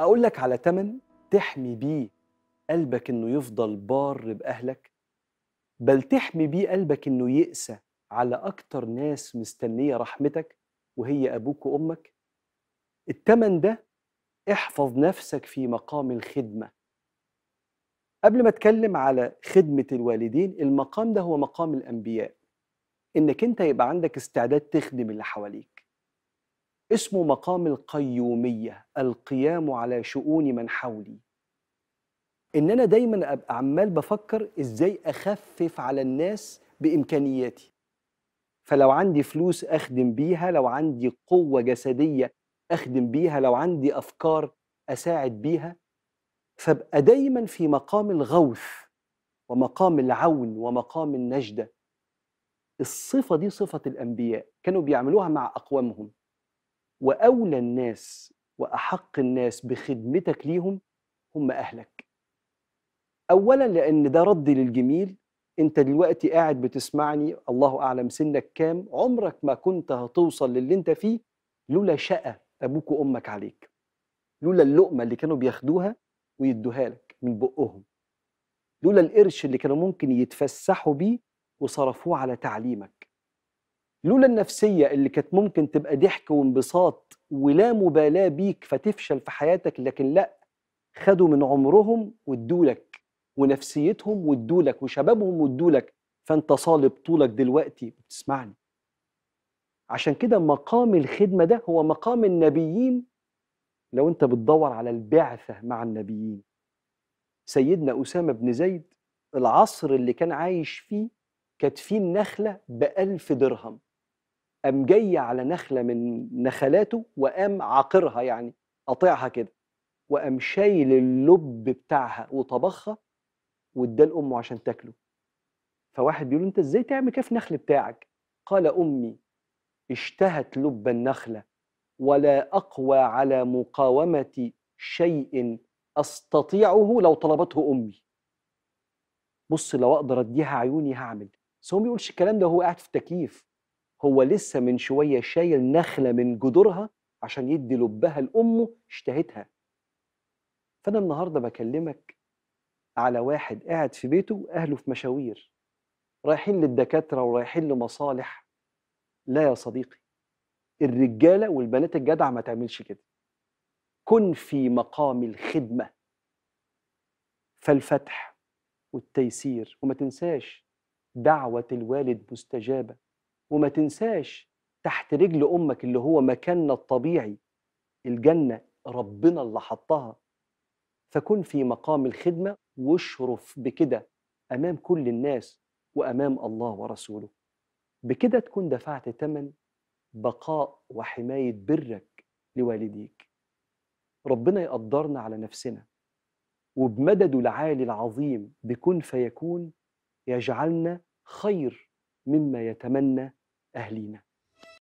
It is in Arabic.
اقول لك على تمن تحمي بيه قلبك انه يفضل بار باهلك بل تحمي بيه قلبك انه يقسى على اكتر ناس مستنيه رحمتك وهي ابوك وامك التمن ده احفظ نفسك في مقام الخدمه قبل ما اتكلم على خدمه الوالدين المقام ده هو مقام الانبياء انك انت يبقى عندك استعداد تخدم اللي حواليك اسمه مقام القيومية القيام على شؤون من حولي إن أنا دايما أبقى عمال بفكر إزاي أخفف على الناس بإمكانياتي فلو عندي فلوس أخدم بيها لو عندي قوة جسدية أخدم بيها لو عندي أفكار أساعد بيها فابقى دايما في مقام الغوث ومقام العون ومقام النجدة الصفة دي صفة الأنبياء كانوا بيعملوها مع أقوامهم واولى الناس واحق الناس بخدمتك ليهم هم اهلك اولا لان ده رد للجميل انت دلوقتي قاعد بتسمعني الله اعلم سنك كام عمرك ما كنت هتوصل للي انت فيه لولا شقه ابوك وامك عليك لولا اللقمه اللي كانوا بياخدوها ويدوها لك من بقهم لولا القرش اللي كانوا ممكن يتفسحوا بيه وصرفوه على تعليمك لولا النفسيه اللي كانت ممكن تبقى ضحك وانبساط ولا مبالاه بيك فتفشل في حياتك لكن لا خدوا من عمرهم وادولك ونفسيتهم وادولك وشبابهم وادولك فانت صالب طولك دلوقتي بتسمعني عشان كده مقام الخدمه ده هو مقام النبيين لو انت بتدور على البعثه مع النبيين سيدنا اسامه بن زيد العصر اللي كان عايش فيه كانت فيه النخله بألف درهم قام جاي على نخله من نخلاته وقام عاقرها يعني قاطعها كده وقام شايل اللب بتاعها وطبخها واداه لامه عشان تاكله فواحد بيقول انت ازاي تعمل كيف نخل بتاعك قال امي اشتهت لب النخله ولا اقوى على مقاومه شيء استطيعه لو طلبته امي بص لو اقدر اديها عيوني هعمل بس هو ما بيقولش الكلام ده وهو قاعد في التكييف هو لسه من شويه شايل نخله من جذورها عشان يدي لبها لامه اشتهتها فانا النهارده بكلمك على واحد قاعد في بيته اهله في مشاوير رايحين للدكاتره ورايحين لمصالح لا يا صديقي الرجاله والبنات الجدعه ما تعملش كده كن في مقام الخدمه فالفتح والتيسير وما تنساش دعوه الوالد مستجابه وما تنساش تحت رجل امك اللي هو مكاننا الطبيعي الجنه ربنا اللي حطها فكن في مقام الخدمه واشرف بكده امام كل الناس وامام الله ورسوله بكده تكون دفعت ثمن بقاء وحمايه برك لوالديك ربنا يقدرنا على نفسنا وبمدده العالي العظيم بكن فيكون يجعلنا خير مما يتمنى أهلينا